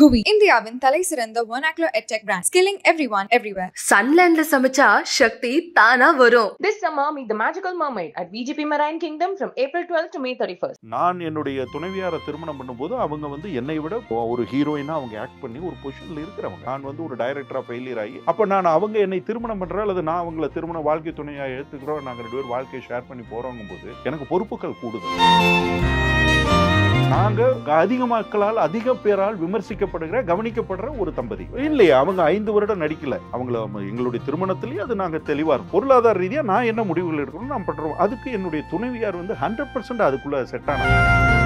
குவி இந்தியாவின் தலை சிறந்த ஒனாக்லோ edtech brand skilling every one everywhere சன்லேண்ட்ல சமைச்சா சக்தி தானா வரும் this summer meet the magical mermaid at VGP marine kingdom from April 12 to May 31 நான் என்னுடைய துணைவியாரை திருமணம் பண்ணும்போது அவங்க வந்து என்னை விட ஒரு ஹீரோயினா அவங்க ஆக்ட் பண்ணி ஒரு பொசிஷன்ல இருக்கிறவங்க நான் வந்து ஒரு டைரக்டரா ஃபெயிலியர் ஆகி அப்ப நான் அவங்க என்னை திருமணம் பண்ற அல்லது நான் அவங்கள திருமண வாழ்க்கை துணையா எடுத்துக்கிறோம் நாங்க ரெண்டு பேர் வாழ்க்கையை ஷேர் பண்ணி போறோங்கும் போது எனக்கு பொறுப்புகள் கூடுதல் நாங்கள் அதிக மக்களால் அதிக பேரால் விமர்சிக்கப்படுகிற கவனிக்கப்படுற ஒரு தம்பதி இல்லையா அவங்க ஐந்து வருடம் நடிக்கல அவங்கள எங்களுடைய திருமணத்திலேயே அது நாங்கள் தெளிவாக பொருளாதார ரீதியாக நான் என்ன முடிவுகள் எடுக்கணும் நான் பண்ணுறோம் அதுக்கு என்னுடைய துணைவியார் வந்து ஹண்ட்ரட் பர்சன்ட் அதுக்குள்ளே செட் ஆனாங்க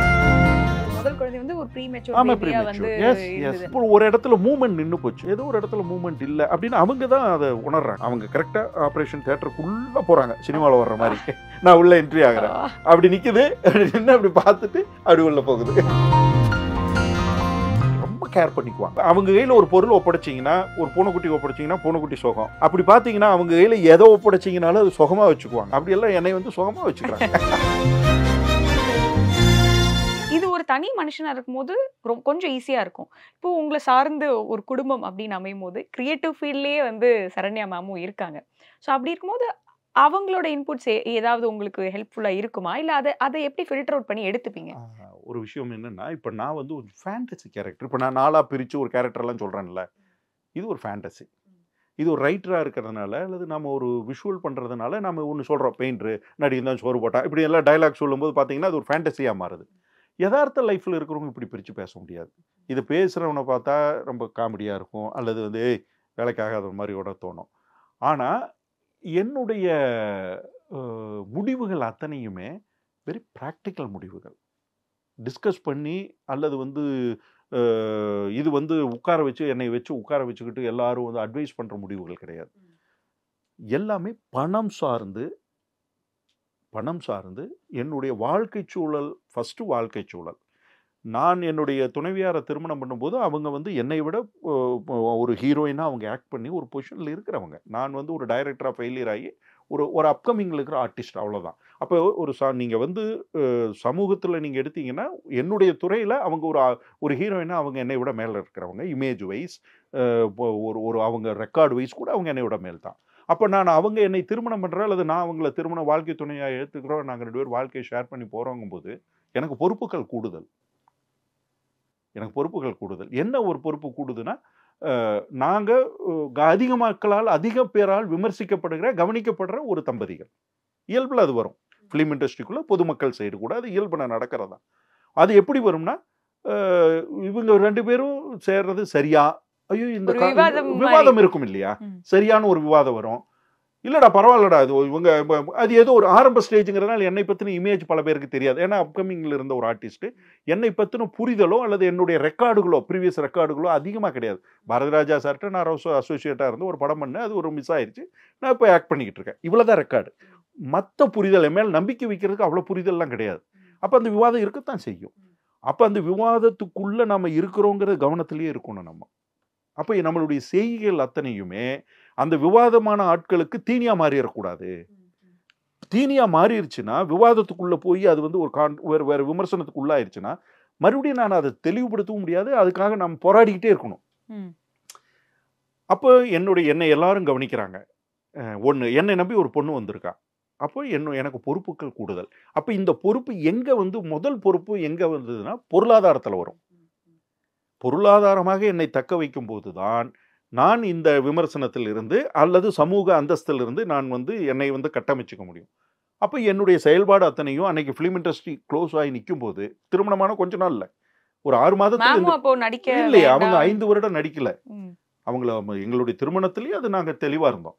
முதல் குழந்தை வந்து ஒரு ப்ரீ மெச்சூர் இப்போ ஒரு இடத்துல மூமெண்ட் நின்று போச்சு ஏதோ ஒரு இடத்துல மூமெண்ட் இல்லை அப்படின்னு அவங்க தான் அதை உணர்றாங்க அவங்க கரெக்டாக ஆபரேஷன் தேட்டருக்குள்ளே போறாங்க சினிமாவில் வர்ற மாதிரி நான் உள்ளே என்ட்ரி ஆகிறேன் அப்படி நிக்குது அப்படி நின்று அப்படி பார்த்துட்டு அப்படி உள்ளே போகுது கேர் பண்ணிக்குவாங்க அவங்க கையில் ஒரு பொருள் ஒப்படைச்சிங்கன்னா ஒரு பூனைக்குட்டி ஒப்படைச்சிங்கன்னா பூனைக்குட்டி சுகம் அப்படி பார்த்தீங்கன்னா அவங்க கையில் எதை ஒப்படைச்சிங்கனாலும் அது சுகமாக வச்சுக்குவாங்க அப்படியெல்லாம் என்னை வந்து சுகமாக வச்சுக்கிறாங்க தனி மனுஷனாக இருக்கும்போது ரொம்ப கொஞ்சம் ஈஸியாக இருக்கும் இப்போது உங்களை சார்ந்து ஒரு குடும்பம் அப்படின்னு அமையும் போது க்ரியேட்டிவ் ஃபீல்ட்லேயே வந்து சரண்யா மேமும் இருக்காங்க ஸோ அப்படி இருக்கும்போது அவங்களோட இன்புட்ஸ் ஏதாவது உங்களுக்கு ஹெல்ப்ஃபுல்லாக இருக்குமா இல்லை அதை அதை எப்படி ஃபில்டர் அவுட் பண்ணி எடுத்துப்பீங்க ஒரு விஷயம் என்னென்னா இப்போ நான் வந்து ஒரு ஃபேண்டசி கேரக்டர் இப்போ நான் நாளாக பிரித்து ஒரு கேரக்டர்லாம் சொல்கிறேன்ல இது ஒரு ஃபேண்டசி இது ஒரு ரைட்டராக இருக்கிறதுனால அல்லது நம்ம ஒரு விஷுவல் பண்ணுறதுனால நம்ம ஒன்று சொல்கிறோம் பெயிண்ட்ரு நடிகன் தான் சோறு போட்டால் இப்படி எல்லாம் டைலாக் சொல்லும்போது பார்த்தீங்கன்னா அது ஒரு ஃபேண்டசியாக மாறுது யதார்த்த லைஃப்பில் இருக்கிறவங்க இப்படி பிரித்து பேச முடியாது இதை பேசுகிறவனை பார்த்தா ரொம்ப காமெடியாக இருக்கும் அல்லது வந்து வேலைக்காகாத மாதிரி கூட தோணும் ஆனால் என்னுடைய முடிவுகள் அத்தனையுமே வெரி ப்ராக்டிக்கல் முடிவுகள் டிஸ்கஸ் பண்ணி அல்லது வந்து இது வந்து உட்கார வச்சு என்னை வச்சு உட்கார வச்சுக்கிட்டு எல்லாரும் வந்து அட்வைஸ் பண்ணுற முடிவுகள் கிடையாது எல்லாமே பணம் சார்ந்து பணம் சார்ந்து என்னுடைய வாழ்க்கை சூழல் ஃபஸ்ட்டு வாழ்க்கை சூழல் நான் என்னுடைய துணைவியாரை திருமணம் பண்ணும்போது அவங்க வந்து என்னை விட ஒரு ஹீரோயினாக அவங்க ஆக்ட் பண்ணி ஒரு பொசிஷனில் இருக்கிறவங்க நான் வந்து ஒரு டைரக்டராக ஃபெயிலியர் ஆகி ஒரு ஒரு அப்கமிங்கில் இருக்கிற ஆர்டிஸ்ட் அவ்வளோதான் அப்போ ஒரு சா நீங்கள் வந்து சமூகத்தில் நீங்கள் எடுத்தீங்கன்னா என்னுடைய துறையில் அவங்க ஒரு ஒரு ஹீரோயினாக அவங்க என்னை விட மேலே இருக்கிறவங்க இமேஜ் வைஸ் ஒரு ஒரு அவங்க ரெக்கார்டு வைஸ் கூட அவங்க என்னை விட மேல் தான் அப்போ நான் அவங்க என்னை திருமணம் பண்ணுறோம் அல்லது நான் அவங்கள திருமண வாழ்க்கை துணையாக எடுத்துக்கிறோம் நாங்கள் ரெண்டு பேரும் வாழ்க்கையை ஷேர் பண்ணி போகிறோங்கும்போது போது எனக்கு பொறுப்புகள் கூடுதல் எனக்கு பொறுப்புகள் கூடுதல் என்ன ஒரு பொறுப்பு கூடுதுன்னா நாங்கள் அதிக மக்களால் அதிக பேரால் விமர்சிக்கப்படுகிற கவனிக்கப்படுற ஒரு தம்பதிகள் இயல்பில் அது வரும் ஃபிலிம் இண்டஸ்ட்ரிக்குள்ளே பொதுமக்கள் சைடு கூட அது இயல்பு நான் நடக்கிறதா அது எப்படி வரும்னா இவங்க ரெண்டு பேரும் சேர்றது சரியா ஐயோ இந்த விவாதம் இருக்கும் இல்லையா சரியான ஒரு விவாதம் வரும் இல்லடா பரவாயில்லடா அது இவங்க அது ஏதோ ஒரு ஆரம்ப ஸ்டேஜுங்கிறதுனால என்னை பற்றின இமேஜ் பல பேருக்கு தெரியாது ஏன்னா அப்கமிங்கில் இருந்த ஒரு ஆர்டிஸ்ட் என்னை பற்றின புரிதலோ அல்லது என்னுடைய ரெக்கார்டுகளோ ப்ரீவியஸ் ரெக்கார்டுகளோ அதிகமாக கிடையாது பரதராஜா சார்கிட்ட நான் அசோசியேட்டாக இருந்து ஒரு படம் பண்ணேன் அது ஒரு மிஸ் ஆயிடுச்சு நான் இப்போ ஆக்ட் பண்ணிக்கிட்டு இருக்கேன் இவ்வளோ தான் ரெக்கார்டு மற்ற புரிதல் மேல் நம்பிக்கை வைக்கிறதுக்கு அவ்வளோ புரிதல்லாம் கிடையாது அப்போ அந்த விவாதம் இருக்கத்தான் செய்யும் அப்போ அந்த விவாதத்துக்குள்ளே நம்ம இருக்கிறோங்கிற கவனத்திலேயே இருக்கணும் நம்ம அப்போ நம்மளுடைய செய்கைகள் அத்தனையுமே அந்த விவாதமான ஆட்களுக்கு தீனியாக மாறிடக்கூடாது தீனியாக மாறிடுச்சுன்னா விவாதத்துக்குள்ளே போய் அது வந்து ஒரு கான் வேறு வேறு விமர்சனத்துக்கு உள்ளாயிருச்சுன்னா மறுபடியும் நான் அதை தெளிவுபடுத்தவும் முடியாது அதுக்காக நம்ம போராடிக்கிட்டே இருக்கணும் அப்போ என்னுடைய என்னை எல்லாரும் கவனிக்கிறாங்க ஒன்று என்னை நம்பி ஒரு பொண்ணு வந்திருக்கா அப்போ என்ன எனக்கு பொறுப்புகள் கூடுதல் அப்போ இந்த பொறுப்பு எங்கே வந்து முதல் பொறுப்பு எங்கே வந்ததுன்னா பொருளாதாரத்தில் வரும் பொருளாதாரமாக என்னை தக்க வைக்கும் போதுதான் நான் இந்த விமர்சனத்தில் இருந்து அல்லது சமூக அந்தஸ்தில் இருந்து நான் வந்து என்னை வந்து கட்டமைச்சிக்க முடியும் அப்போ என்னுடைய செயல்பாடு அத்தனையும் அன்னைக்கு ஃபிலிம் இண்டஸ்ட்ரி க்ளோஸ் ஆகி நிற்கும் போது திருமணமான கொஞ்ச நாள் இல்லை ஒரு ஆறு மாதத்துக்கு இல்லையா அவங்க ஐந்து வருடம் நடிக்கல அவங்கள எங்களுடைய திருமணத்திலேயே அது நாங்கள் தெளிவாக இருந்தோம்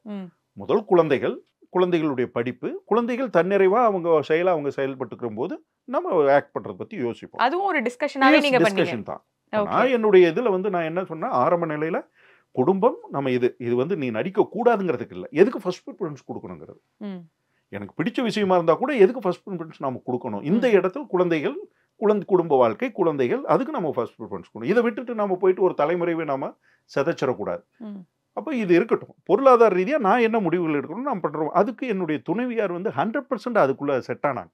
முதல் குழந்தைகள் குழந்தைகளுடைய படிப்பு குழந்தைகள் தன்னிறைவாக அவங்க செயலாக அவங்க செயல்பட்டுக்கிற போது நம்ம ஆக்ட் பண்ணுறதை பற்றி யோசிப்போம் அதுவும் ஒரு டிஸ்கஷன் தான் நான் என்னுடைய இதில் வந்து நான் என்ன சொன்னேன் ஆரம்ப நிலையில் குடும்பம் நம்ம இது இது வந்து நீ நடிக்க கூடாதுங்கிறதுக்கு இல்லை எதுக்கு ஃபர்ஸ்ட் ப்ரிஃபரன்ஸ் கொடுக்கணுங்கிறது எனக்கு பிடிச்ச விஷயமா இருந்தால் கூட எதுக்கு ஃபர்ஸ்ட் ப்ரிஃபரன்ஸ் நம்ம கொடுக்கணும் இந்த இடத்துல குழந்தைகள் குழந்தை குடும்ப வாழ்க்கை குழந்தைகள் அதுக்கு நம்ம ஃபர்ஸ்ட் ப்ரிஃபரன்ஸ் கொடுக்கணும் இதை விட்டுட்டு நம்ம போயிட்டு ஒரு தலைமுறையை நாம செதச்சிடக்கூடாது அப்போ இது இருக்கட்டும் பொருளாதார ரீதியாக நான் என்ன முடிவுகள் எடுக்கணும் நான் பண்ணுறோம் அதுக்கு என்னுடைய துணைவியார் வந்து ஹண்ட்ரட் பர்சன்ட் அதுக்குள்ளே செட் ஆனாங்க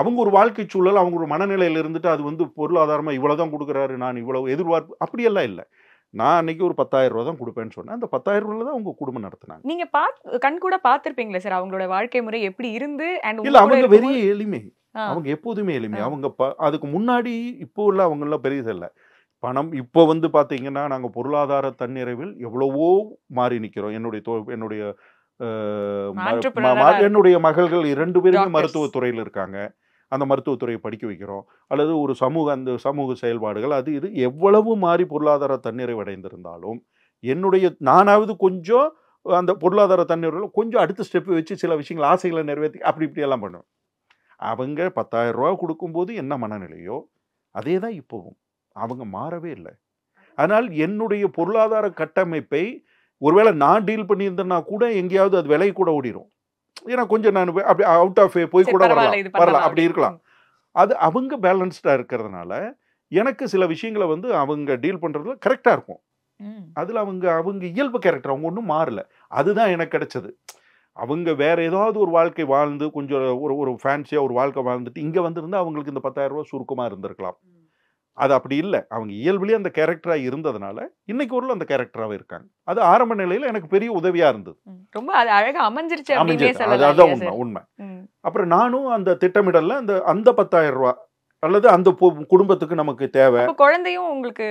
அவங்க ஒரு வாழ்க்கை சூழல் அவங்க ஒரு மனநிலையில் இருந்துட்டு அது வந்து பொருளாதாரமாக இவ்வளோ தான் கொடுக்குறாரு நான் இவ்வளோ எதிர்பார்ப்பு அப்படியெல்லாம் இல்லை நான் அன்னைக்கு ஒரு பத்தாயிரம் ரூபா தான் கொடுப்பேன்னு சொன்னேன் அந்த பத்தாயிரம் ரூபாய் தான் உங்க குடும்பம் நடத்தினாங்க நீங்க பார்த்து கண் கூட பார்த்துருப்பீங்களா சார் அவங்களோட வாழ்க்கை முறை எப்படி இருந்து இல்லை அவங்க வெறி எளிமை அவங்க எப்போதுமே எளிமை அவங்க அதுக்கு முன்னாடி இப்போ உள்ள அவங்களாம் பெரியதில்லை பணம் இப்போ வந்து பார்த்தீங்கன்னா நாங்கள் பொருளாதார தன்னிறைவில் எவ்வளவோ மாறி நிற்கிறோம் என்னுடைய என்னுடைய என்னுடைய மகள்கள் இரண்டு பேருமே மருத்துவத்துறையில் இருக்காங்க அந்த மருத்துவத்துறையை படிக்க வைக்கிறோம் அல்லது ஒரு சமூக அந்த சமூக செயல்பாடுகள் அது இது எவ்வளவு மாறி பொருளாதார அடைந்திருந்தாலும் என்னுடைய நானாவது கொஞ்சம் அந்த பொருளாதார தன்னிறைவில் கொஞ்சம் அடுத்த ஸ்டெப்பு வச்சு சில விஷயங்கள் ஆசைகளை நிறைவேற்றி அப்படி இப்படி எல்லாம் பண்ணுவேன் அவங்க பத்தாயிரம் ரூபா கொடுக்கும்போது என்ன மனநிலையோ அதே தான் இப்போவும் அவங்க மாறவே இல்லை ஆனால் என்னுடைய பொருளாதார கட்டமைப்பை ஒருவேளை நான் டீல் பண்ணியிருந்தேன்னா கூட எங்கேயாவது அது விலை கூட ஓடிடும் ஏன்னா கொஞ்சம் நான் அப்படி அவுட் ஆஃப் போய் கூட வரலாம் வரலாம் அப்படி இருக்கலாம் அது அவங்க பேலன்ஸ்டாக இருக்கிறதுனால எனக்கு சில விஷயங்களை வந்து அவங்க டீல் பண்ணுறதுல கரெக்டாக இருக்கும் அதில் அவங்க அவங்க இயல்பு கேரக்டர் அவங்க ஒன்றும் மாறல அதுதான் எனக்கு கிடைச்சது அவங்க வேற ஏதாவது ஒரு வாழ்க்கை வாழ்ந்து கொஞ்சம் ஒரு ஒரு ஃபேன்சியாக ஒரு வாழ்க்கை வாழ்ந்துட்டு இங்கே வந்திருந்தால் அவங்களுக்கு இந்த பத்தாயிரம் ரூபா சுருக்கமாக இருந்திருக்கலாம் அது அப்படி இல்லை அவங்க இயல்புலேயே அந்த கேரக்டராக இருந்ததுனால இன்னைக்கு ஒரு அந்த கேரக்டராகவே இருக்காங்க அது ஆரம்ப நிலையில் எனக்கு பெரிய உதவியாக இருந்தது ரொம்ப அது அழகாக அமைஞ்சிருச்சு அமைஞ்சிருச்சு அதுதான் உண்மை உண்மை அப்புறம் நானும் அந்த திட்டமிடலில் அந்த அந்த பத்தாயிரம் ரூபா அல்லது அந்த குடும்பத்துக்கு நமக்கு தேவை குழந்தையும் உங்களுக்கு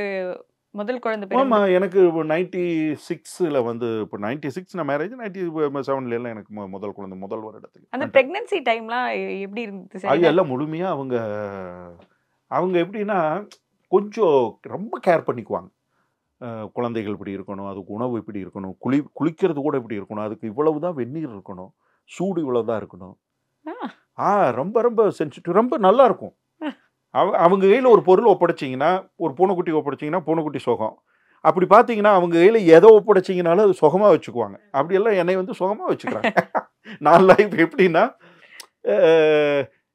முதல் குழந்தை ஆமாம் எனக்கு நைன்டி சிக்ஸில் வந்து இப்போ நைன்டி சிக்ஸ் நான் மேரேஜ் நைன்டி செவன்லாம் எனக்கு முதல் குழந்தை முதல் வருடத்துக்கு அந்த ப்ரெக்னன்சி டைம்லாம் எப்படி இருந்துச்சு அது எல்லாம் முழுமையாக அவங்க அவங்க எப்படின்னா கொஞ்சம் ரொம்ப கேர் பண்ணிக்குவாங்க குழந்தைகள் இப்படி இருக்கணும் அதுக்கு உணவு இப்படி இருக்கணும் குளி குளிக்கிறது கூட இப்படி இருக்கணும் அதுக்கு இவ்வளவு தான் வெந்நீர் இருக்கணும் சூடு இவ்வளவு தான் இருக்கணும் ஆ ரொம்ப ரொம்ப சென்சிட்டிவ் ரொம்ப நல்லா இருக்கும் அவ அவங்க கையில் ஒரு பொருள் ஒப்படைச்சிங்கன்னா ஒரு பூனைக்குட்டி ஒப்படைச்சிங்கன்னா பூனைக்குட்டி சுகம் அப்படி பார்த்தீங்கன்னா அவங்க கையில் எதை ஒப்படைச்சிங்கனாலும் அது சுகமாக வச்சுக்குவாங்க அப்படியெல்லாம் என்னை வந்து சுகமாக வச்சுக்கிறாங்க நான் லைஃப் எப்படின்னா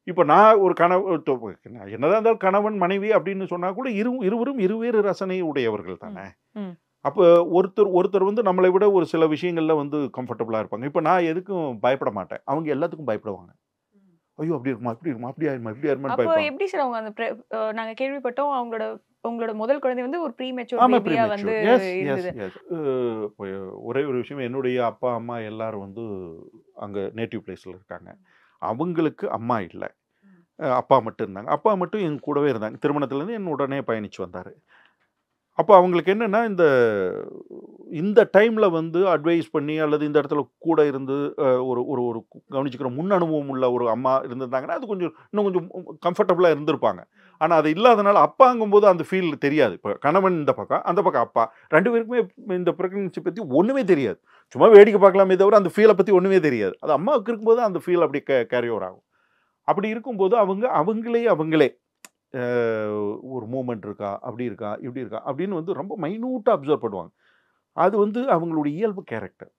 இப்போ நான் ஒரு கணவன் என்னதான் இருந்தாலும் கணவன் மனைவி அப்படின்னு சொன்னால் கூட இரு இருவரும் இருவேறு ரசனை உடையவர்கள் தானே அப்போ ஒருத்தர் ஒருத்தர் வந்து நம்மளை விட ஒரு சில விஷயங்களில் வந்து கம்ஃபர்டபுளாக இருப்பாங்க இப்போ நான் எதுக்கும் பயப்பட மாட்டேன் அவங்க எல்லாத்துக்கும் பயப்படுவாங்க ஐயோ அப்படி இருக்குமா அப்படி இருக்குமா அப்படி ஆயிருமா இப்படி ஆயிருமா அப்போ எப்படி சார் அவங்க அந்த நாங்கள் கேள்விப்பட்டோம் அவங்களோட உங்களோட முதல் குழந்தை வந்து ஒரு எஸ் எஸ் ஒரே ஒரு விஷயம் என்னுடைய அப்பா அம்மா எல்லாரும் வந்து அங்கே நேட்டிவ் பிளேஸில் இருக்காங்க அவங்களுக்கு அம்மா இல்லை அப்பா மட்டும் இருந்தாங்க அப்பா மட்டும் என் கூடவே இருந்தாங்க திருமணத்துலேருந்து என் உடனே பயணித்து வந்தார் அப்போ அவங்களுக்கு என்னென்னா இந்த இந்த டைமில் வந்து அட்வைஸ் பண்ணி அல்லது இந்த இடத்துல கூட இருந்து ஒரு ஒரு ஒரு கவனிச்சுக்கிற முன் அனுபவம் உள்ள ஒரு அம்மா இருந்திருந்தாங்கன்னா அது கொஞ்சம் இன்னும் கொஞ்சம் கம்ஃபர்டபுளாக இருந்திருப்பாங்க ஆனால் அது இல்லாதனால அப்பாங்கும்போது அந்த ஃபீல் தெரியாது இப்போ கணவன் இந்த பக்கம் அந்த பக்கம் அப்பா ரெண்டு பேருக்குமே இந்த ப்ரெக்னன்சி பற்றி ஒன்றுமே தெரியாது சும்மா வேடிக்கை பார்க்கலாமே தவிர அந்த ஃபீலை பற்றி ஒன்றுமே தெரியாது அது அம்மாவுக்கு இருக்கும்போது அந்த ஃபீல் அப்படி கே கேரி ஓவர் ஆகும் அப்படி இருக்கும்போது அவங்க அவங்களே அவங்களே ஒரு மூமெண்ட் இருக்கா அப்படி இருக்கா இப்படி இருக்கா அப்படின்னு வந்து ரொம்ப மைனூட்டாக அப்சர்வ் பண்ணுவாங்க அது வந்து அவங்களுடைய இயல்பு கேரக்டர்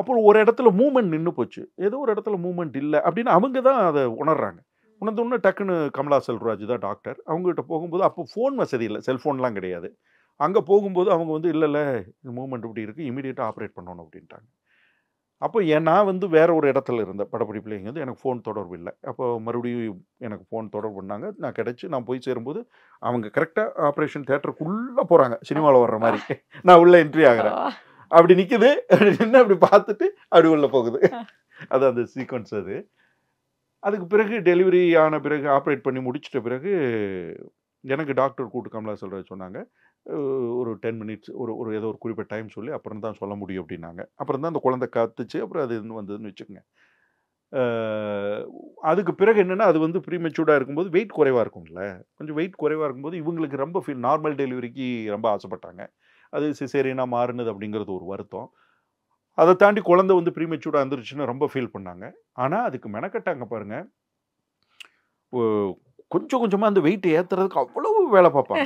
அப்புறம் ஒரு இடத்துல மூமெண்ட் நின்று போச்சு ஏதோ ஒரு இடத்துல மூமெண்ட் இல்லை அப்படின்னு அவங்க தான் அதை உணர்றாங்க உணர்ந்தோடனே டக்குன்னு கமலா செல்வராஜ் தான் டாக்டர் அவங்ககிட்ட போகும்போது அப்போ ஃபோன் வசதி இல்லை செல்ஃபோன்லாம் கிடையாது அங்கே போகும்போது அவங்க வந்து இல்லை இல்லை மூமெண்ட் இப்படி இருக்குது இமீடியட்டாக ஆப்ரேட் பண்ணணும் அப்படின்ட்டாங்க அப்போ நான் வந்து வேறு ஒரு இடத்துல இருந்தேன் வந்து எனக்கு ஃபோன் தொடர்பு இல்லை அப்போ மறுபடியும் எனக்கு ஃபோன் தொடர்பு பண்ணாங்க நான் கிடச்சி நான் போய் சேரும்போது அவங்க கரெக்டாக ஆப்ரேஷன் தேட்டருக்குள்ளே போகிறாங்க சினிமாவில் வர்ற மாதிரி நான் உள்ளே என்ட்ரி ஆகிறேன் அப்படி நிற்குது என்ன நின்று அப்படி பார்த்துட்டு அப்படி உள்ளே போகுது அது அந்த சீக்வன்ஸ் அது அதுக்கு பிறகு டெலிவரி ஆன பிறகு ஆப்ரேட் பண்ணி முடிச்சிட்ட பிறகு எனக்கு டாக்டர் கூட்டு கமலா சொல்கிற சொன்னாங்க ஒரு டென் மினிட்ஸ் ஒரு ஒரு ஏதோ ஒரு குறிப்பிட்ட டைம் சொல்லி அப்புறம் தான் சொல்ல முடியும் அப்படின்னாங்க அப்புறம் தான் அந்த குழந்தை கத்துச்சு அப்புறம் அது இன்னும் வந்ததுன்னு வச்சுக்கோங்க அதுக்கு பிறகு என்னென்னா அது வந்து ப்ரீமெச்சூர்டாக இருக்கும்போது வெயிட் குறைவாக இருக்கும்ல கொஞ்சம் வெயிட் குறைவாக இருக்கும்போது இவங்களுக்கு ரொம்ப ஃபீல் நார்மல் டெலிவரிக்கு ரொம்ப ஆசைப்பட்டாங்க அது சிசேரியனாக மாறினது அப்படிங்கிறது ஒரு வருத்தம் அதை தாண்டி குழந்தை வந்து ப்ரீமெச்சூர்டாக இருந்துருச்சுன்னு ரொம்ப ஃபீல் பண்ணாங்க ஆனால் அதுக்கு மெனக்கட்டாங்க பாருங்கள் கொஞ்சம் கொஞ்சமாக அந்த வெயிட் ஏற்றுறதுக்கு அவ்வளோ வேலை பார்ப்பாங்க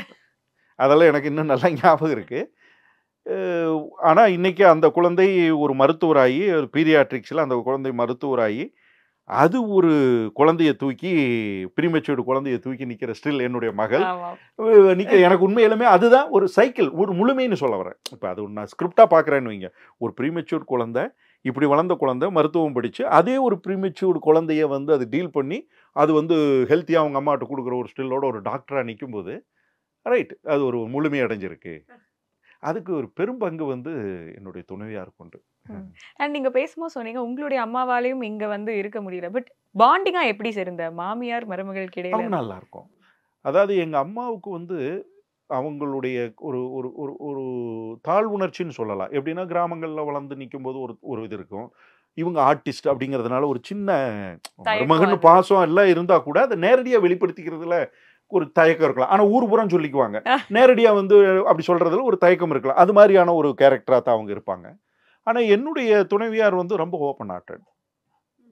அதெல்லாம் எனக்கு இன்னும் நல்லா ஞாபகம் இருக்குது ஆனால் இன்றைக்கி அந்த குழந்தை ஒரு மருத்துவராகி ஒரு பீரியாட்ரிக்ஸில் அந்த குழந்தை மருத்துவராகி அது ஒரு குழந்தையை தூக்கி பிரிமச்சூடு குழந்தையை தூக்கி நிற்கிற ஸ்டில் என்னுடைய மகள் நிற்க எனக்கு உண்மையிலுமே அதுதான் ஒரு சைக்கிள் ஒரு முழுமைன்னு சொல்ல வரேன் இப்போ அது நான் ஸ்கிரிப்டாக பார்க்குறேன்னு வைங்க ஒரு பிரிமெச்சூர் குழந்தை இப்படி வளர்ந்த குழந்தை மருத்துவம் படித்து அதே ஒரு பிரிமெச்சூர்டு குழந்தைய வந்து அது டீல் பண்ணி அது வந்து ஹெல்த்தியாக அவங்க அம்மாட்ட கொடுக்குற ஒரு ஸ்டில்லோட ஒரு டாக்டராக நிற்கும்போது ரைட் அது ஒரு முழுமையடைஞ்சிருக்கு அதுக்கு ஒரு பெரும் பங்கு வந்து என்னுடைய துணைவியாருக்கு உண்டு அண்ட் நீங்கள் பேசும்போது சொன்னீங்க உங்களுடைய அம்மாவாலையும் இங்கே வந்து இருக்க முடியல பட் பாண்டிங்காக எப்படி சேர்ந்த மாமியார் மருமகள் கிடையாது நல்லா இருக்கும் அதாவது எங்கள் அம்மாவுக்கு வந்து அவங்களுடைய ஒரு ஒரு ஒரு ஒரு தாழ்வுணர்ச்சின்னு சொல்லலாம் எப்படின்னா கிராமங்களில் வளர்ந்து நிற்கும் போது ஒரு ஒரு இது இருக்கும் இவங்க ஆர்டிஸ்ட் அப்படிங்கிறதுனால ஒரு சின்ன மகன் பாசம் எல்லாம் இருந்தால் கூட அதை நேரடியாக வெளிப்படுத்திக்கிறதுல ஒரு தயக்கம் இருக்கலாம் ஆனால் ஊர் புறம் சொல்லிக்குவாங்க நேரடியாக வந்து அப்படி சொல்கிறதுல ஒரு தயக்கம் இருக்கலாம் அது மாதிரியான ஒரு கேரக்டராக தான் அவங்க இருப்பாங்க ஆனால் என்னுடைய துணைவியார் வந்து ரொம்ப ஓப்பன் ஹார்ட்டட்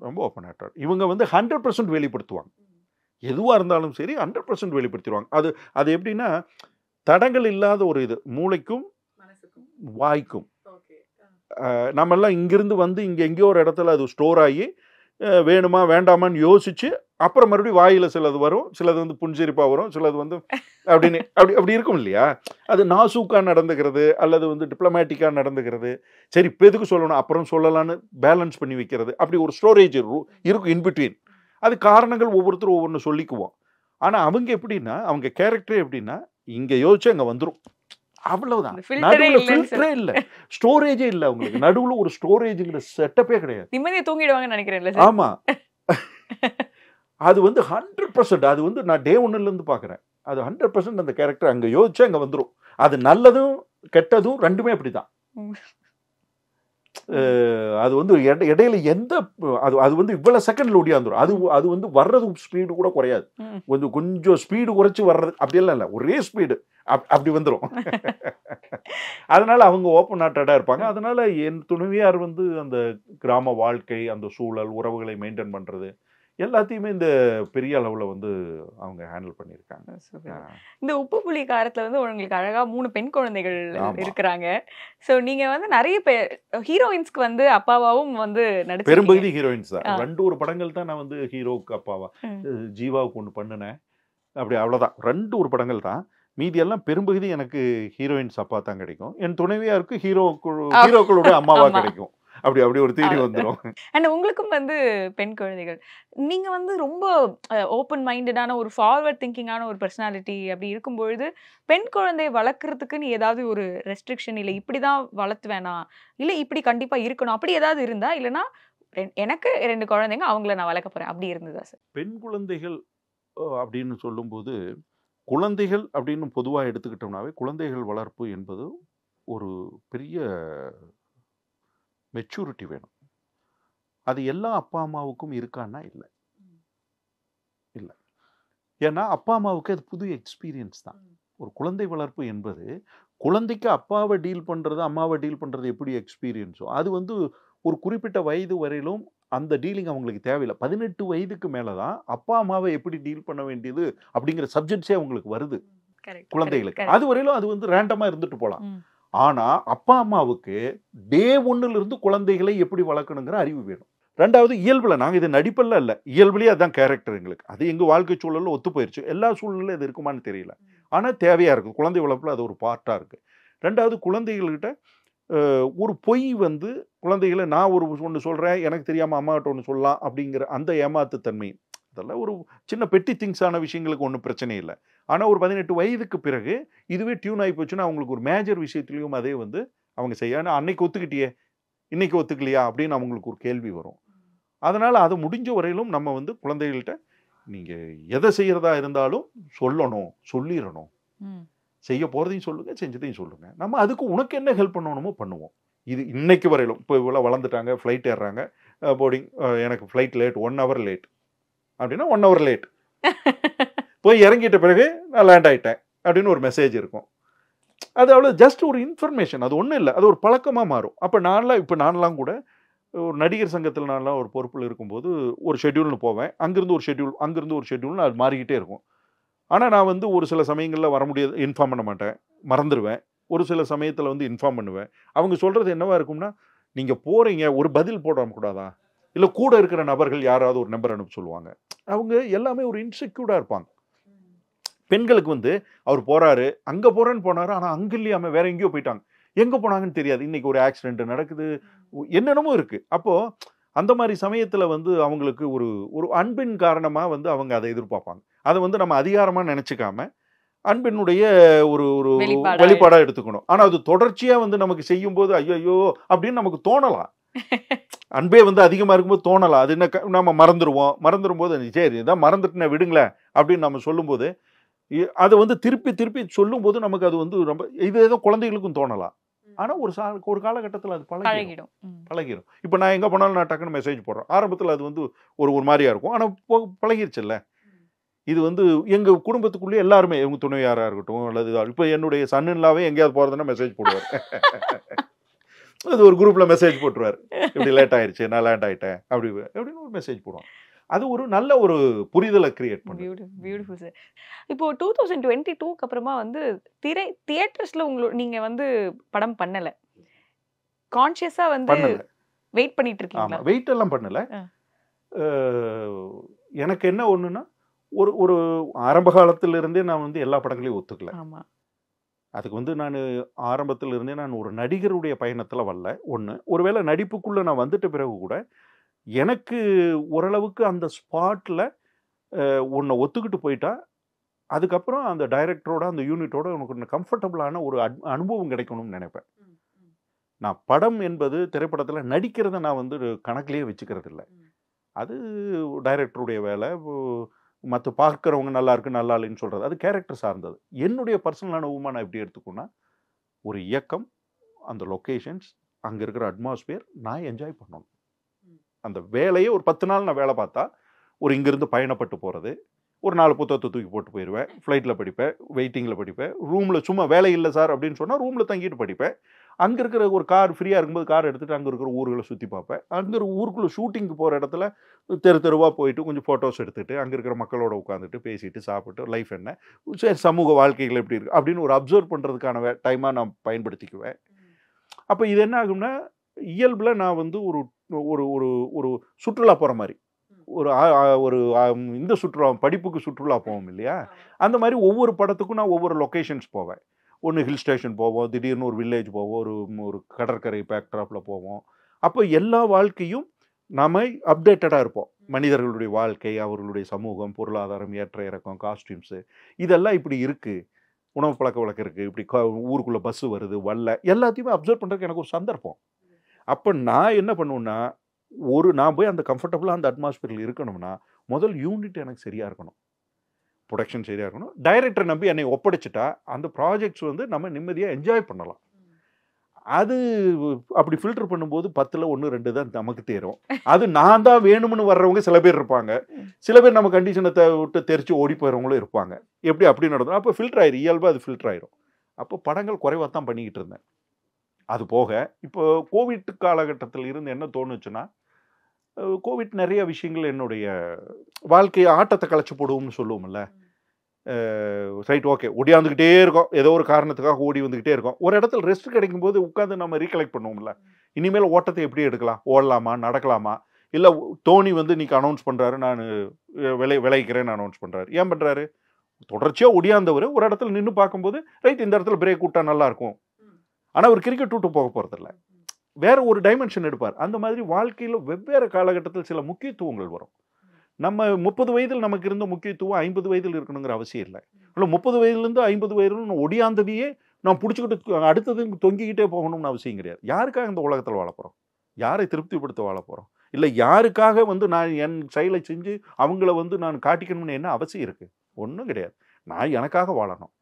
ரொம்ப ஓப்பன் ஹார்ட்டட் இவங்க வந்து ஹண்ட்ரட் பர்சன்ட் வெளிப்படுத்துவாங்க எதுவாக இருந்தாலும் சரி ஹண்ட்ரட் பர்சன்ட் வெளிப்படுத்திடுவாங்க அது அது எப்படின்னா தடங்கள் இல்லாத ஒரு இது மூளைக்கும் வாய்க்கும் நம்மெல்லாம் இங்கிருந்து வந்து இங்கே எங்கேயோ ஒரு இடத்துல அது ஸ்டோர் ஆகி வேணுமா வேண்டாமான்னு யோசிச்சு அப்புறம் மறுபடியும் வாயில் சிலது வரும் சிலது வந்து புன்சிரிப்பாக வரும் சிலது வந்து அப்படின்னு அப்படி அப்படி இருக்கும் இல்லையா அது நாசூக்காக நடந்துக்கிறது அல்லது வந்து டிப்ளமேட்டிக்காக நடந்துக்கிறது சரி இப்போ எதுக்கு சொல்லணும் அப்புறம் சொல்லலான்னு பேலன்ஸ் பண்ணி வைக்கிறது அப்படி ஒரு ஸ்டோரேஜ் இருக்கும் இன்பிட்வீன் அது காரணங்கள் ஒவ்வொருத்தரும் ஒவ்வொன்று சொல்லிக்குவோம் ஆனால் அவங்க எப்படின்னா அவங்க கேரக்டரே எப்படின்னா இங்கே யோசிச்சு அங்கே வந்துடும் அவ்வளவுதான் நடுவில் ஃபில்டரே இல்லை ஸ்டோரேஜே இல்ல உங்களுக்கு நடுவுல ஒரு ஸ்டோரேஜுங்கிற செட்டப்பே கிடையாது நிம்மதியை தூங்கிடுவாங்கன்னு நினைக்கிறேன் ஆமா அது வந்து ஹண்ட்ரட் பர்சன்ட் அது வந்து நான் டே ஒன்னுல இருந்து பாக்குறேன் அது ஹண்ட்ரட் பர்சன்ட் அந்த கேரக்டர் அங்க யோசிச்சு அங்க வந்துரும் அது நல்லதும் கெட்டதும் ரெண்டுமே அப்படிதான் அது வந்து இடையில எந்த அது அது வந்து இவ்வளோ செகண்டில் வந்துடும் அது அது வந்து வர்றது ஸ்பீடு கூட குறையாது கொஞ்சம் கொஞ்சம் ஸ்பீடு குறைச்சி வர்றது அப்படியெல்லாம் இல்லை ஒரே ஸ்பீடு அப் அப்படி வந்துடும் அதனால அவங்க ஓப்பன் ஹார்ட்டடாக இருப்பாங்க அதனால என் துணைவியார் வந்து அந்த கிராம வாழ்க்கை அந்த சூழல் உறவுகளை மெயின்டைன் பண்றது எல்லாத்தையுமே இந்த பெரிய அளவில் வந்து அவங்க ஹேண்டில் பண்ணியிருக்காங்க இந்த உப்பு புளி காரத்தில் வந்து உங்களுக்கு அழகாக மூணு பெண் குழந்தைகள் இருக்கிறாங்க ஸோ நீங்கள் வந்து நிறைய பேர் ஹீரோயின்ஸ்க்கு வந்து அப்பாவாவும் வந்து நடிச்சு பெரும்பகுதி ஹீரோயின்ஸ் தான் ரெண்டு ஒரு படங்கள் தான் நான் வந்து ஹீரோவுக்கு அப்பாவா ஜீவாவுக்கு ஒன்று பண்ணினேன் அப்படி அவ்வளோதான் ரெண்டு ஒரு படங்கள் தான் மீதியெல்லாம் பெரும்பகுதி எனக்கு ஹீரோயின்ஸ் அப்பா தான் கிடைக்கும் என் துணைவியாருக்கு ஹீரோ ஹீரோக்களுடைய அம்மாவா கிடைக்கும் அப்படி அப்படி ஒரு தீரி வந்துடும் அண்ட் உங்களுக்கும் வந்து பெண் குழந்தைகள் நீங்க வந்து ரொம்ப ஓப்பன் மைண்டடான ஒரு ஃபார்வர்ட் திங்கிங்கான ஒரு பர்சனாலிட்டி அப்படி இருக்கும்பொழுது பெண் குழந்தையை நீ ஏதாவது ஒரு ரெஸ்ட்ரிக்ஷன் இல்லை இப்படி தான் வளர்த்து வேணாம் இல்லை இப்படி கண்டிப்பாக இருக்கணும் அப்படி ஏதாவது இருந்தா இல்லைனா எனக்கு ரெண்டு குழந்தைங்க அவங்கள நான் வளர்க்க போகிறேன் அப்படி இருந்ததா சார் பெண் குழந்தைகள் அப்படின்னு சொல்லும்போது குழந்தைகள் அப்படின்னு பொதுவாக எடுத்துக்கிட்டோம்னாவே குழந்தைகள் வளர்ப்பு என்பது ஒரு பெரிய மெச்சூரிட்டி வேணும் அது எல்லா அப்பா அம்மாவுக்கும் இருக்கான்னா இல்லை இல்லை ஏன்னா அப்பா அம்மாவுக்கு அது புது எக்ஸ்பீரியன்ஸ் தான் ஒரு குழந்தை வளர்ப்பு என்பது குழந்தைக்கு அப்பாவை டீல் பண்ணுறது அம்மாவை டீல் பண்ணுறது எப்படி எக்ஸ்பீரியன்ஸோ அது வந்து ஒரு குறிப்பிட்ட வயது வரையிலும் அந்த டீலிங் அவங்களுக்கு தேவையில்லை பதினெட்டு வயதுக்கு மேலே தான் அப்பா அம்மாவை எப்படி டீல் பண்ண வேண்டியது அப்படிங்கிற சப்ஜெக்ட்ஸே அவங்களுக்கு வருது குழந்தைகளுக்கு அது வரையிலும் அது வந்து ரேண்டமாக இருந்துட்டு போகலாம் ஆனால் அப்பா அம்மாவுக்கு டே ஒன்றுலேருந்து குழந்தைகளை எப்படி வளர்க்கணுங்கிற அறிவு வேணும் ரெண்டாவது இயல்பில் நாங்கள் இது நடிப்பெல்லாம் இல்லை இயல்புலேயே அதுதான் கேரக்டர் எங்களுக்கு அது எங்கள் வாழ்க்கை சூழலில் ஒத்து போயிடுச்சு எல்லா சூழலும் அது இருக்குமான்னு தெரியல ஆனால் தேவையாக இருக்குது குழந்தை வளர்ப்பில் அது ஒரு பார்ட்டாக இருக்குது ரெண்டாவது குழந்தைகள்கிட்ட ஒரு பொய் வந்து குழந்தைகளை நான் ஒரு ஒன்று சொல்கிறேன் எனக்கு தெரியாமல் அம்மாட்ட ஒன்று சொல்லலாம் அப்படிங்கிற அந்த ஏமாத்து தன்மையும் அதெல்லாம் ஒரு சின்ன பெட்டி திங்ஸான விஷயங்களுக்கு ஒன்றும் பிரச்சனை இல்லை ஆனால் ஒரு பதினெட்டு வயதுக்கு பிறகு இதுவே டியூன் ஆகி போச்சுன்னா அவங்களுக்கு ஒரு மேஜர் விஷயத்துலையும் அதே வந்து அவங்க செய்ய அன்னைக்கு ஒத்துக்கிட்டியே இன்னைக்கு ஒத்துக்கலையா அப்படின்னு அவங்களுக்கு ஒரு கேள்வி வரும் அதனால் அது முடிஞ்ச வரையிலும் நம்ம வந்து குழந்தைகள்கிட்ட நீங்கள் எதை செய்கிறதா இருந்தாலும் சொல்லணும் சொல்லிடணும் செய்ய போகிறதையும் சொல்லுங்கள் செஞ்சதையும் சொல்லுங்கள் நம்ம அதுக்கு உனக்கு என்ன ஹெல்ப் பண்ணணுமோ பண்ணுவோம் இது இன்னைக்கு வரையிலும் இப்போ இவ்வளோ வளர்ந்துட்டாங்க ஃப்ளைட் ஏறுறாங்க போர்டிங் எனக்கு flight late one hour late அப்படின்னா ஒன் ஹவர் லேட் போய் இறங்கிட்ட பிறகு நான் லேண்ட் ஆகிட்டேன் அப்படின்னு ஒரு மெசேஜ் இருக்கும் அது அவ்வளோ ஜஸ்ட் ஒரு இன்ஃபர்மேஷன் அது ஒன்றும் இல்லை அது ஒரு பழக்கமாக மாறும் அப்போ நான்லாம் இப்போ நான்லாம் கூட ஒரு நடிகர் சங்கத்தில் நான்லாம் ஒரு பொறுப்பில் இருக்கும்போது ஒரு ஷெட்யூல்னு போவேன் அங்கேருந்து ஒரு ஷெட்யூல் அங்கேருந்து ஒரு ஷெட்யூல்னு அது மாறிக்கிட்டே இருக்கும் ஆனால் நான் வந்து ஒரு சில சமயங்களில் வர முடியாது இன்ஃபார்ம் பண்ண மாட்டேன் மறந்துடுவேன் ஒரு சில சமயத்தில் வந்து இன்ஃபார்ம் பண்ணுவேன் அவங்க சொல்கிறது என்னவாக இருக்கும்னா நீங்கள் போகிறீங்க ஒரு பதில் போடாமல் கூடாதா இல்லை கூட இருக்கிற நபர்கள் யாராவது ஒரு நம்பர் அனுப்பி சொல்லுவாங்க அவங்க எல்லாமே ஒரு இன்செக்யூர்டாக இருப்பாங்க பெண்களுக்கு வந்து அவர் போகிறாரு அங்கே போகிறேன்னு போனார் ஆனால் அங்கே இல்லையாமல் வேற எங்கேயோ போயிட்டாங்க எங்கே போனாங்கன்னு தெரியாது இன்றைக்கி ஒரு ஆக்சிடென்ட் நடக்குது என்னென்னமோ இருக்குது அப்போது அந்த மாதிரி சமயத்தில் வந்து அவங்களுக்கு ஒரு ஒரு அன்பின் காரணமாக வந்து அவங்க அதை எதிர்பார்ப்பாங்க அதை வந்து நம்ம அதிகாரமாக நினச்சிக்காம அன்பினுடைய ஒரு ஒரு வெளிப்பாடாக எடுத்துக்கணும் ஆனால் அது தொடர்ச்சியாக வந்து நமக்கு செய்யும்போது ஐயோ அப்படின்னு நமக்கு தோணலாம் அன்பே வந்து அதிகமாக இருக்கும்போது தோணலாம் அது என்ன நம்ம மறந்துடுவோம் மறந்துடும் போது சரி இதான் மறந்துட்டுனே விடுங்களேன் அப்படின்னு நம்ம சொல்லும்போது அதை வந்து திருப்பி திருப்பி சொல்லும்போது நமக்கு அது வந்து ரொம்ப இது ஏதோ குழந்தைகளுக்கும் தோணலாம் ஆனால் ஒரு சா ஒரு காலகட்டத்தில் அது பழகிடும் பழகிடும் இப்போ நான் எங்கே போனாலும் நான் டக்குன்னு மெசேஜ் போடுறேன் ஆரம்பத்தில் அது வந்து ஒரு ஒரு மாதிரியாக இருக்கும் ஆனால் பழகிருச்சுல்ல இது வந்து எங்கள் குடும்பத்துக்குள்ளேயே எல்லாருமே எங்கள் துணைவியாராக இருக்கட்டும் அல்லது இப்போ என்னுடைய சன்னில்லாவே எங்கேயாவது போகிறதுனா மெசேஜ் போடுவார் அது ஒரு குரூப்பில் மெசேஜ் போட்டுருவார் இப்படி லேட் ஆயிடுச்சு நான் லேண்ட் ஆகிட்டேன் அப்படி அப்படின்னு ஒரு மெசேஜ் போடுவான் அது ஒரு நல்ல ஒரு புரிதலை கிரியேட் பண்ணி பியூட்டிஃபுல் சார் இப்போ டூ தௌசண்ட் டுவெண்ட்டி டூக்கு அப்புறமா வந்து திரை தியேட்டர்ஸில் உங்களோட நீங்கள் வந்து படம் பண்ணலை கான்ஷியஸாக வந்து வெயிட் பண்ணிட்டு இருக்கீங்க வெயிட் எல்லாம் பண்ணலை எனக்கு என்ன ஒன்றுன்னா ஒரு ஒரு ஆரம்ப காலத்திலிருந்தே நான் வந்து எல்லா படங்களையும் ஒத்துக்கல ஆமாம் அதுக்கு வந்து நான் ஆரம்பத்தில் இருந்தே நான் ஒரு நடிகருடைய பயணத்தில் வரல ஒன்று ஒருவேளை நடிப்புக்குள்ளே நான் வந்துட்ட பிறகு கூட எனக்கு ஓரளவுக்கு அந்த ஸ்பாட்டில் உன்னை ஒத்துக்கிட்டு போயிட்டா அதுக்கப்புறம் அந்த டைரக்டரோட அந்த யூனிட்டோட உனக்கு ஒன்று கம்ஃபர்டபுளான ஒரு அனுபவம் கிடைக்கணும்னு நினைப்பேன் நான் படம் என்பது திரைப்படத்தில் நடிக்கிறத நான் வந்து கணக்கிலேயே வச்சுக்கிறது இல்லை அது டைரக்டருடைய வேலை மற்ற பார்க்குறவங்க நல்லா இருக்கு நல்லா இல்லைன்னு சொல்கிறது அது கேரக்டர் சார்ந்தது என்னுடைய பர்சனலான அனுபவமாக நான் எப்படி எடுத்துக்கோனா ஒரு இயக்கம் அந்த லொக்கேஷன்ஸ் அங்கே இருக்கிற அட்மாஸ்பியர் நான் என்ஜாய் பண்ணணும் அந்த வேலையை ஒரு பத்து நாள் நான் வேலை பார்த்தா ஒரு இங்கேருந்து பயணப்பட்டு போகிறது ஒரு நாலு புத்தகத்தை தூக்கி போட்டு போயிடுவேன் ஃப்ளைட்டில் படிப்பேன் வெயிட்டிங்கில் படிப்பேன் ரூமில் சும்மா வேலை இல்லை சார் அப்படின்னு சொன்னால் ரூமில் தங்கிட்டு படிப்பேன் அங்கே இருக்கிற ஒரு கார் ஃப்ரீயாக இருக்கும்போது கார் எடுத்துகிட்டு அங்கே இருக்கிற ஊர்களை சுற்றி பார்ப்பேன் அங்கே இருக்கிற ஊருக்குள்ளே ஷூட்டிங்க்கு போகிற இடத்துல தெரு தெருவாக போயிட்டு கொஞ்சம் ஃபோட்டோஸ் எடுத்துகிட்டு அங்கே இருக்கிற மக்களோட உட்காந்துட்டு பேசிட்டு சாப்பிட்டு லைஃப் என்ன சரி சமூக வாழ்க்கைகள் எப்படி இருக்குது அப்படின்னு ஒரு அப்சர்வ் பண்ணுறதுக்கான டைமாக நான் பயன்படுத்திக்குவேன் அப்போ இது என்ன ஆகும்னா இயல்பில் நான் வந்து ஒரு ஒரு ஒரு ஒரு சுற்றுலா போகிற மாதிரி ஒரு ஒரு இந்த சுற்றுலா படிப்புக்கு சுற்றுலா போவோம் இல்லையா அந்த மாதிரி ஒவ்வொரு படத்துக்கும் நான் ஒவ்வொரு லொக்கேஷன்ஸ் போவேன் ஒன்று ஹில் ஸ்டேஷன் போவோம் திடீர்னு ஒரு வில்லேஜ் போவோம் ஒரு ஒரு கடற்கரை பேக்ட்ராப்பில் போவோம் அப்போ எல்லா வாழ்க்கையும் நாம் அப்டேட்டடாக இருப்போம் மனிதர்களுடைய வாழ்க்கை அவர்களுடைய சமூகம் பொருளாதாரம் ஏற்ற இறக்கம் காஸ்டியூம்ஸு இதெல்லாம் இப்படி இருக்குது உணவு பழக்க வழக்கம் இருக்குது இப்படி ஊருக்குள்ளே பஸ்ஸு வருது வல்ல எல்லாத்தையுமே அப்சர்வ் பண்ணுறதுக்கு எனக்கு ஒரு சந்தர்ப்பம் அப்போ நான் என்ன பண்ணுவேன்னா ஒரு நான் போய் அந்த கம்ஃபர்டபுளாக அந்த அட்மாஸ்பியரில் இருக்கணும்னா முதல் யூனிட் எனக்கு சரியாக இருக்கணும் ப்ரொடக்ஷன் சரியாக இருக்கணும் டைரக்டர் நம்பி என்னை ஒப்படைச்சிட்டா அந்த ப்ராஜெக்ட்ஸ் வந்து நம்ம நிம்மதியாக என்ஜாய் பண்ணலாம் அது அப்படி ஃபில்டர் பண்ணும்போது பத்தில் ஒன்று ரெண்டு தான் நமக்கு தேரும் அது நான் தான் வேணும்னு வர்றவங்க சில பேர் இருப்பாங்க சில பேர் நம்ம கண்டிஷனத்தை விட்டு தெரிச்சு ஓடி போயிறவங்களும் இருப்பாங்க எப்படி அப்படி நடந்தோம் அப்போ ஃபில்டர் ஆயிரும் இயல்பாக அது ஃபில்டர் ஆயிரும் அப்போ படங்கள் குறைவாக தான் பண்ணிக்கிட்டு இருந்தேன் அது போக இப்போ கோவிட் காலகட்டத்தில் இருந்து என்ன தோணுச்சுன்னா கோவிட் நிறைய விஷயங்கள் என்னுடைய வாழ்க்கையை ஆட்டத்தை களைச்சி போடுவோம்னு சொல்லுவோம்ல ரைட் ஓகே ஓடியாந்துக்கிட்டே இருக்கோம் ஏதோ ஒரு காரணத்துக்காக ஓடி வந்துக்கிட்டே இருக்கோம் ஒரு இடத்துல ரெஸ்ட் கிடைக்கும் போது உட்காந்து நம்ம ரீகலெக்ட் பண்ணுவோம்ல இனிமேல் ஓட்டத்தை எப்படி எடுக்கலாம் ஓடலாமா நடக்கலாமா இல்லை தோனி வந்து இன்னைக்கு அனௌன்ஸ் பண்ணுறாரு நான் விளை விளைக்கிறேன்னு அனௌன்ஸ் பண்ணுறாரு ஏன் பண்ணுறாரு தொடர்ச்சியாக ஒடியாந்தவர் ஒரு இடத்துல நின்று பார்க்கும்போது ரைட் இந்த இடத்துல பிரேக் விட்டால் நல்லாயிருக்கும் ஆனால் அவர் கிரிக்கெட் விட்டு போக போகிறதில்ல வேறு ஒரு டைமென்ஷன் எடுப்பார் அந்த மாதிரி வாழ்க்கையில் வெவ்வேறு காலகட்டத்தில் சில முக்கியத்துவங்கள் வரும் நம்ம முப்பது வயதில் நமக்கு இருந்த முக்கியத்துவம் ஐம்பது வயதில் இருக்கணுங்கிற அவசியம் இல்லை இல்லை முப்பது வயதுலேருந்து ஐம்பது வயதுல ஒடியாந்ததையே நான் பிடிச்சிக்கிட்டு அடுத்தது தொங்கிக்கிட்டே போகணும்னு அவசியம் கிடையாது யாருக்காக இந்த உலகத்தில் வாழ போகிறோம் யாரை திருப்திப்படுத்த வாழ போகிறோம் இல்லை யாருக்காக வந்து நான் என் செயலை செஞ்சு அவங்கள வந்து நான் காட்டிக்கணும்னு என்ன அவசியம் இருக்குது ஒன்றும் கிடையாது நான் எனக்காக வாழணும்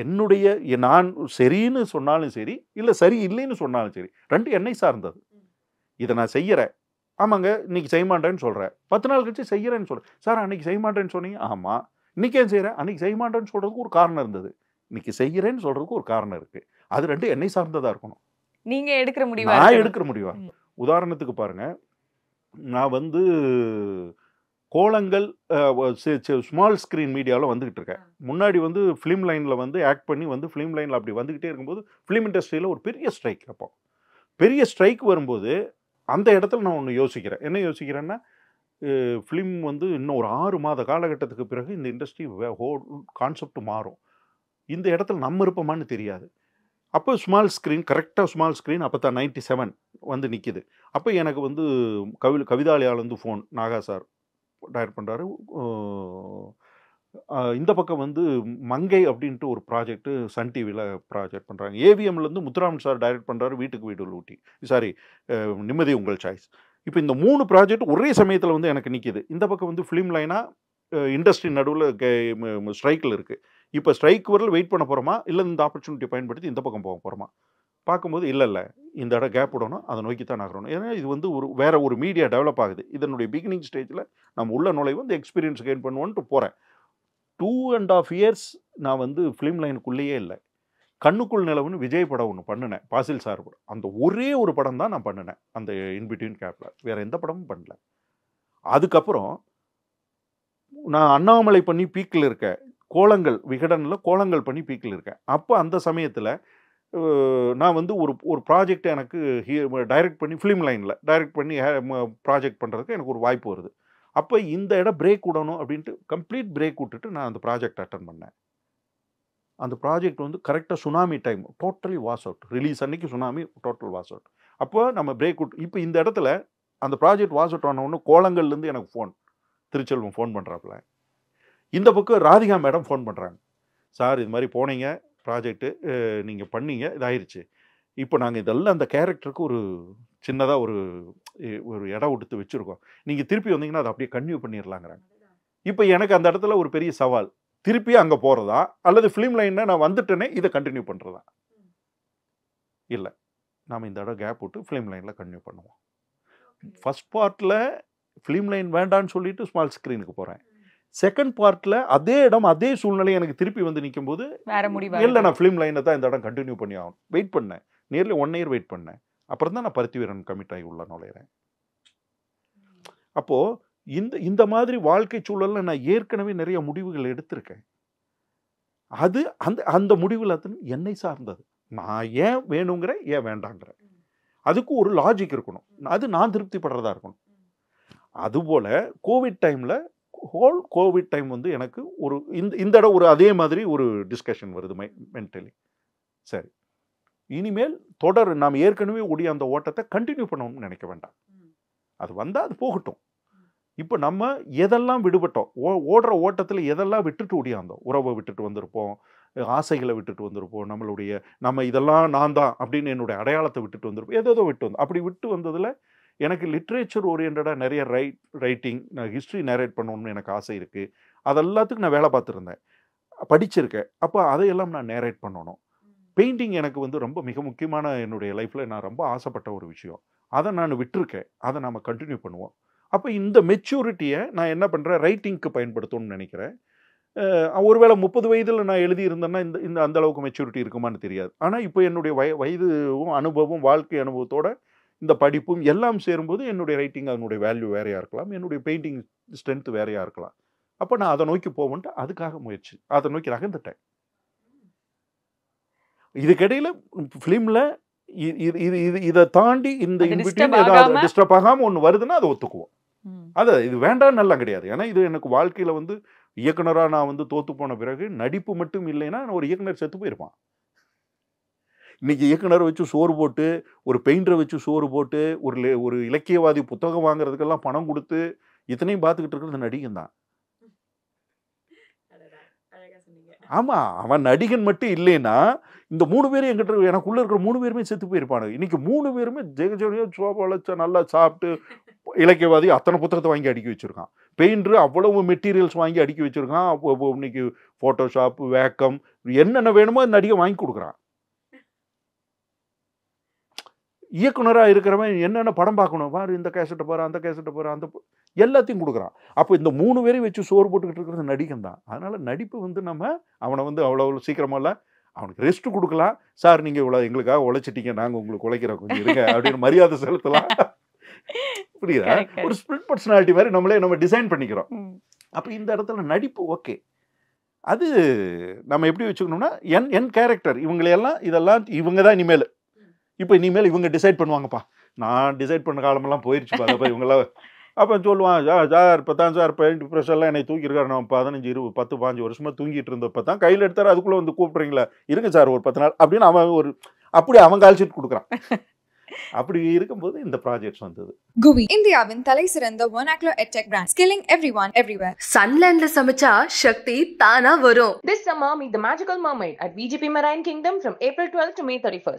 என்னுடைய நான் சரின்னு சொன்னாலும் சரி இல்லை சரி இல்லைன்னு சொன்னாலும் சரி ரெண்டு என்னை சார்ந்தது இதை நான் செய்கிறேன் ஆமாங்க இன்னைக்கு செய்ய மாட்டேன்னு சொல்கிறேன் பத்து நாள் கழிச்சு செய்கிறேன்னு சொல்கிறேன் சார் அன்னைக்கு செய்ய மாட்டேன்னு சொன்னீங்க ஆமாம் இன்னைக்கு ஏன் செய்கிறேன் அன்றைக்கி செய்ய மாட்டேன்னு சொல்கிறதுக்கு ஒரு காரணம் இருந்தது இன்னைக்கு செய்கிறேன்னு சொல்கிறதுக்கு ஒரு காரணம் இருக்குது அது ரெண்டு என்னை சார்ந்ததாக இருக்கணும் நீங்கள் எடுக்கிற முடிவு நான் எடுக்கிற முடிவா உதாரணத்துக்கு பாருங்கள் நான் வந்து கோலங்கள் ஸ்மால் ஸ்க்ரீன் மீடியாவில் வந்துக்கிட்டு இருக்கேன் முன்னாடி வந்து ஃபிலிம் லைனில் வந்து ஆக்ட் பண்ணி வந்து ஃபிலிம் லைனில் அப்படி வந்துக்கிட்டே இருக்கும்போது ஃபிலிம் இண்டஸ்ட்ரியில் ஒரு பெரிய ஸ்ட்ரைக் அப்போ பெரிய ஸ்ட்ரைக் வரும்போது அந்த இடத்துல நான் ஒன்று யோசிக்கிறேன் என்ன யோசிக்கிறேன்னா ஃபிலிம் வந்து இன்னும் ஒரு ஆறு மாத காலகட்டத்துக்கு பிறகு இந்த இண்டஸ்ட்ரி ஹோல் கான்செப்ட் மாறும் இந்த இடத்துல நம்ம இருப்போமான்னு தெரியாது அப்போ ஸ்மால் ஸ்க்ரீன் கரெக்டாக ஸ்மால் ஸ்க்ரீன் அப்போ தான் நைன்டி செவன் வந்து நிற்கிது அப்போ எனக்கு வந்து கவி கவிதாலயாலேருந்து ஃபோன் நாகா சார் டயர் பண்ணுறாரு இந்த பக்கம் வந்து மங்கை அப்படின்ட்டு ஒரு ப்ராஜெக்ட்டு சன் டிவியில் ப்ராஜெக்ட் பண்ணுறாங்க ஏவிஎம்லேருந்து முத்துராமன் சார் டைரக்ட் பண்ணுறாரு வீட்டுக்கு வீடு ஊட்டி சாரி நிம்மதி உங்கள் சாய்ஸ் இப்போ இந்த மூணு ப்ராஜெக்ட் ஒரே சமயத்தில் வந்து எனக்கு நிற்கிது இந்த பக்கம் வந்து ஃபிலிம் லைனாக இண்டஸ்ட்ரி நடுவில் ஸ்ட்ரைக்கில் இருக்குது இப்போ ஸ்ட்ரைக் வரல வெயிட் பண்ண போகிறோமா இல்லை இந்த ஆப்பர்ச்சுனிட்டி பயன்படுத்தி இந்த பக்கம் போக போகிறோமா பார்க்கும்போது இல்லை இல்லை இந்த இடம் கேப் விடணும் அதை நோக்கி தான் நகரணும் ஏன்னா இது வந்து ஒரு வேறு ஒரு மீடியா டெவலப் ஆகுது இதனுடைய பிகினிங் ஸ்டேஜில் நம்ம உள்ள நுழைவு வந்து எக்ஸ்பீரியன்ஸ் கெயின் பண்ணுவோன்ட்டு போகிறேன் டூ அண்ட் ஆஃப் இயர்ஸ் நான் வந்து ஃபிலிம் லைனுக்குள்ளேயே இல்லை கண்ணுக்குள் நிலவுன்னு விஜய் படம் ஒன்று பண்ணினேன் பாசில் சார் படம் அந்த ஒரே ஒரு படம் தான் நான் பண்ணினேன் அந்த இன்பிட்வீன் கேப்பில் வேறு எந்த படமும் பண்ணல அதுக்கப்புறம் நான் அண்ணாமலை பண்ணி பீக்கில் இருக்கேன் கோலங்கள் விகடனில் கோலங்கள் பண்ணி பீக்கில் இருக்கேன் அப்போ அந்த சமயத்தில் நான் வந்து ஒரு ஒரு ப்ராஜெக்ட் எனக்கு டைரக்ட் பண்ணி ஃபிலிம் லைனில் டைரக்ட் பண்ணி ப்ராஜெக்ட் பண்ணுறதுக்கு எனக்கு ஒரு வாய்ப்பு வருது அப்போ இந்த இடம் பிரேக் விடணும் அப்படின்ட்டு கம்ப்ளீட் பிரேக் விட்டுட்டு நான் அந்த ப்ராஜெக்ட் அட்டன் பண்ணேன் அந்த ப்ராஜெக்ட் வந்து கரெக்டாக tsunami time totally wash out release அன்னைக்கு சுனாமி டோட்டல் வாஷ் அவுட் அப்போ நம்ம பிரேக் விட்டு இப்போ இந்த இடத்துல அந்த ப்ராஜெக்ட் வாஷ் அவுட் ஆன ஒன்று கோலங்கள்லேருந்து எனக்கு ஃபோன் திருச்செல்வம் ஃபோன் பண்ணுறாப்புல இந்த பக்கம் ராதிகா மேடம் ஃபோன் பண்ணுறாங்க சார் இது மாதிரி போனீங்க ப்ராஜெக்ட்டு நீங்கள் பண்ணீங்க இதாயிருச்சு இப்போ நாங்கள் இதெல்லாம் அந்த கேரக்டருக்கு ஒரு சின்னதாக ஒரு ஒரு இடம் விட்டு வச்சுருக்கோம் நீங்கள் திருப்பி வந்தீங்கன்னா அதை அப்படியே கன்யூ பண்ணிடலாங்கிறாங்க இப்போ எனக்கு அந்த இடத்துல ஒரு பெரிய சவால் திருப்பி அங்கே போகிறதா அல்லது ஃபிலிம் லைனில் நான் வந்துட்டேனே இதை கண்டினியூ பண்ணுறதா இல்லை நாம் இந்த இடம் கேப் விட்டு ஃபிலிம் லைனில் கன்னியூ பண்ணுவோம் ஃபஸ்ட் பார்ட்டில் ஃபிலிம் லைன் வேண்டான்னு சொல்லிட்டு ஸ்மால் ஸ்க்ரீனுக்கு போகிறேன் செகண்ட் பார்ட்டில் அதே இடம் அதே சூழ்நிலை எனக்கு திருப்பி வந்து நிற்கும் போது இல்லை நான் ஃபிலிம் லைனை தான் இந்த இடம் கண்டினியூ பண்ணி ஆகணும் வெயிட் பண்ணேன் நியர்லி ஒன் இயர் வெயிட் பண்ணேன் அப்புறம் தான் நான் பருத்தி வீரன் கமிட் ஆகி உள்ள நுழையிறேன் அப்போது இந்த இந்த மாதிரி வாழ்க்கை சூழலில் நான் ஏற்கனவே நிறைய முடிவுகள் எடுத்திருக்கேன் அது அந்த அந்த முடிவில் அது என்னை சார்ந்தது நான் ஏன் வேணுங்கிற ஏன் வேண்டாங்கிற அதுக்கு ஒரு லாஜிக் இருக்கணும் அது நான் திருப்திப்படுறதா இருக்கணும் அதுபோல் கோவிட் டைமில் ஹோல் கோவிட் டைம் வந்து எனக்கு ஒரு இந்த இந்த இடம் ஒரு அதே மாதிரி ஒரு டிஸ்கஷன் வருது மை மென்டலி சரி இனிமேல் தொடர் நாம் ஏற்கனவே ஓடிய அந்த ஓட்டத்தை கண்டினியூ பண்ணணும் நினைக்க வேண்டாம் அது வந்தால் அது போகட்டும் இப்போ நம்ம எதெல்லாம் விடுபட்டோம் ஓ ஓடுற ஓட்டத்தில் எதெல்லாம் விட்டுட்டு ஓடியாந்தோம் உறவை விட்டுட்டு வந்திருப்போம் ஆசைகளை விட்டுட்டு வந்திருப்போம் நம்மளுடைய நம்ம இதெல்லாம் நான் தான் அப்படின்னு என்னுடைய அடையாளத்தை விட்டுட்டு வந்திருப்போம் எதோ விட்டு வந்தோம் அப்படி விட்டு வந்ததில் எனக்கு லிட்ரேச்சர் ஓரியன்டாக நிறைய ரைட் ரைட்டிங் நான் ஹிஸ்ட்ரி நேரேட் பண்ணணும்னு எனக்கு ஆசை இருக்குது அதெல்லாத்துக்கும் நான் வேலை பார்த்துருந்தேன் படிச்சிருக்கேன் அப்போ அதையெல்லாம் நான் நேரேட் பண்ணணும் பெயிண்டிங் எனக்கு வந்து ரொம்ப மிக முக்கியமான என்னுடைய லைஃப்பில் நான் ரொம்ப ஆசைப்பட்ட ஒரு விஷயம் அதை நான் விட்டுருக்கேன் அதை நாம் கண்டினியூ பண்ணுவோம் அப்போ இந்த மெச்சூரிட்டியை நான் என்ன பண்ணுறேன் ரைட்டிங்க்கு பயன்படுத்தணும்னு நினைக்கிறேன் ஒருவேளை முப்பது வயதில் நான் எழுதியிருந்தேன்னா இந்த இந்த அந்தளவுக்கு மெச்சூரிட்டி இருக்குமான்னு தெரியாது ஆனால் இப்போ என்னுடைய வய வயதுவும் அனுபவம் வாழ்க்கை அனுபவத்தோடு இந்த படிப்பும் எல்லாம் சேரும்போது என்னுடைய ரைட்டிங் அதனுடைய வேல்யூ வேறையாக இருக்கலாம் என்னுடைய பெயிண்டிங் ஸ்ட்ரென்த் வேறையாக இருக்கலாம் அப்போ நான் அதை நோக்கி போவோன்ட்டு அதுக்காக முயற்சி அதை நோக்கி நகர்ந்துட்டேன் இதுக்கிடையில் ஃபிலிமில் இது இது இதை தாண்டி இந்த ஏதாவது டிஸ்டர்ப் ஆகாமல் ஒன்று வருதுன்னா அதை ஒத்துக்குவோம் அது இது வேண்டாம் நல்லா கிடையாது ஏன்னா இது எனக்கு வாழ்க்கையில் வந்து இயக்குனராக நான் வந்து தோற்று போன பிறகு நடிப்பு மட்டும் இல்லைன்னா ஒரு இயக்குனர் செத்து போயிருப்பான் இன்றைக்கி இயக்குனரை வச்சு சோறு போட்டு ஒரு பெயிண்டரை வச்சு சோறு போட்டு ஒரு ஒரு இலக்கியவாதி புத்தகம் வாங்குறதுக்கெல்லாம் பணம் கொடுத்து இத்தனையும் பார்த்துக்கிட்டு இருக்கிறது நடிகன் தான் ஆமாம் அவன் நடிகன் மட்டும் இல்லைன்னா இந்த மூணு பேரும் எங்கிட்ட எனக்குள்ளே இருக்கிற மூணு பேருமே செத்து போயிருப்பானுங்க இன்றைக்கி மூணு பேருமே ஜெகஜோனியோ சோபாலச்சா நல்லா சாப்பிட்டு இலக்கியவாதி அத்தனை புத்தகத்தை வாங்கி அடுக்கி வச்சுருக்கான் பெயிண்ட்ரு அவ்வளவு மெட்டீரியல்ஸ் வாங்கி அடுக்கி வச்சுருக்கான் இன்னைக்கு ஃபோட்டோஷாப் வேக்கம் என்னென்ன வேணுமோ நடிகை வாங்கி கொடுக்குறான் இயக்குனராக இருக்கிறவன் என்னென்ன படம் பார்க்கணும் பாரு இந்த கேசட்டை பாரு அந்த கேசட்டை பாரு அந்த எல்லாத்தையும் கொடுக்குறான் அப்போ இந்த மூணு பேரையும் வச்சு சோறு போட்டுக்கிட்டு இருக்கிறது நடிகன் தான் அதனால் நடிப்பு வந்து நம்ம அவனை வந்து அவ்வளோ அவ்வளோ சீக்கிரமெல்லாம் அவனுக்கு ரெஸ்ட் கொடுக்கலாம் சார் நீங்கள் இவ்வளோ எங்களுக்காக உழைச்சிட்டீங்க நாங்கள் உங்களுக்கு உழைக்கிறோம் கொஞ்சம் இருங்க அப்படின்னு மரியாதை செலுத்தலாம் புரியுதா ஒரு ஸ்பிரிட் பர்சனாலிட்டி மாதிரி நம்மளே நம்ம டிசைன் பண்ணிக்கிறோம் அப்போ இந்த இடத்துல நடிப்பு ஓகே அது நம்ம எப்படி வச்சுக்கணும்னா என் என் கேரக்டர் இவங்களையெல்லாம் இதெல்லாம் இவங்க தான் இனிமேல் இப்போ இனிமேல் இவங்க டிசைட் பண்ணுவாங்கப்பா நான் டிசைட் பண்ண காலமெல்லாம் போயிடுச்சு பாருப்பா இவங்களாம் அப்போ சொல்லுவான் சார் சார் இப்போ தான் சார் பெயிண்ட் ப்ரெஷர்லாம் என்னை தூக்கியிருக்காரு நான் பதினஞ்சு இருபது பத்து பாஞ்சு வருஷமாக தூங்கிட்டு இருந்தப்போ தான் கையில் எடுத்தார் அதுக்குள்ளே வந்து கூப்பிட்றீங்களா இருங்க சார் ஒரு பத்து நாள் அப்படின்னு அவன் ஒரு அப்படி அவன் கால்ஷீட் கொடுக்குறான் அப்படி இருக்கும்போது இந்த ப்ராஜெக்ட்ஸ் வந்தது குவி இந்தியாவின் தலை சிறந்த ஒன் ஆக்லோ edtech brand skilling every one everywhere சன்லேண்ட்ல சமைச்சா சக்தி தானா வரும் this summer meet the magical mermaid at VGP marine kingdom from April twelve to May thirty